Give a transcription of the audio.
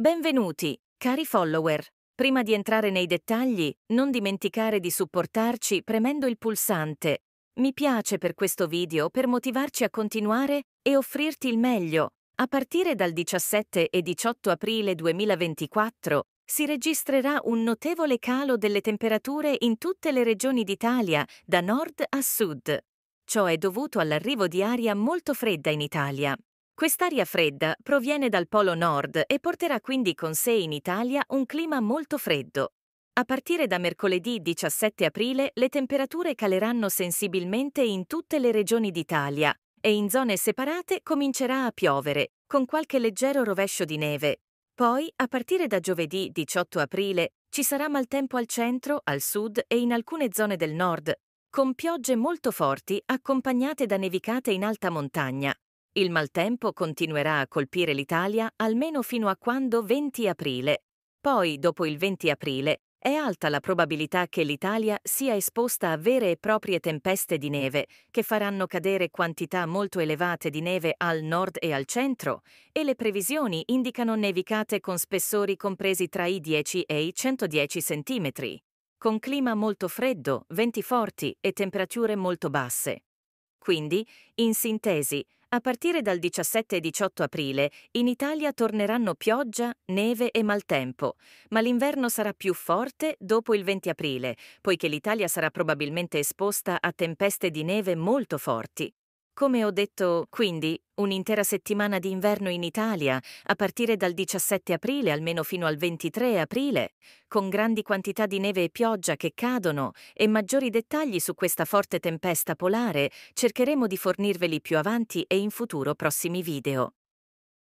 Benvenuti, cari follower. Prima di entrare nei dettagli, non dimenticare di supportarci premendo il pulsante mi piace per questo video per motivarci a continuare e offrirti il meglio. A partire dal 17 e 18 aprile 2024 si registrerà un notevole calo delle temperature in tutte le regioni d'Italia, da nord a sud. Ciò è dovuto all'arrivo di aria molto fredda in Italia. Quest'aria fredda proviene dal Polo Nord e porterà quindi con sé in Italia un clima molto freddo. A partire da mercoledì 17 aprile le temperature caleranno sensibilmente in tutte le regioni d'Italia e in zone separate comincerà a piovere, con qualche leggero rovescio di neve. Poi, a partire da giovedì 18 aprile, ci sarà maltempo al centro, al sud e in alcune zone del nord, con piogge molto forti accompagnate da nevicate in alta montagna, il maltempo continuerà a colpire l'Italia almeno fino a quando 20 aprile. Poi, dopo il 20 aprile, è alta la probabilità che l'Italia sia esposta a vere e proprie tempeste di neve, che faranno cadere quantità molto elevate di neve al nord e al centro, e le previsioni indicano nevicate con spessori compresi tra i 10 e i 110 cm, con clima molto freddo, venti forti e temperature molto basse. Quindi, in sintesi, a partire dal 17 e 18 aprile in Italia torneranno pioggia, neve e maltempo, ma l'inverno sarà più forte dopo il 20 aprile, poiché l'Italia sarà probabilmente esposta a tempeste di neve molto forti. Come ho detto, quindi, un'intera settimana di inverno in Italia, a partire dal 17 aprile almeno fino al 23 aprile, con grandi quantità di neve e pioggia che cadono e maggiori dettagli su questa forte tempesta polare, cercheremo di fornirveli più avanti e in futuro prossimi video.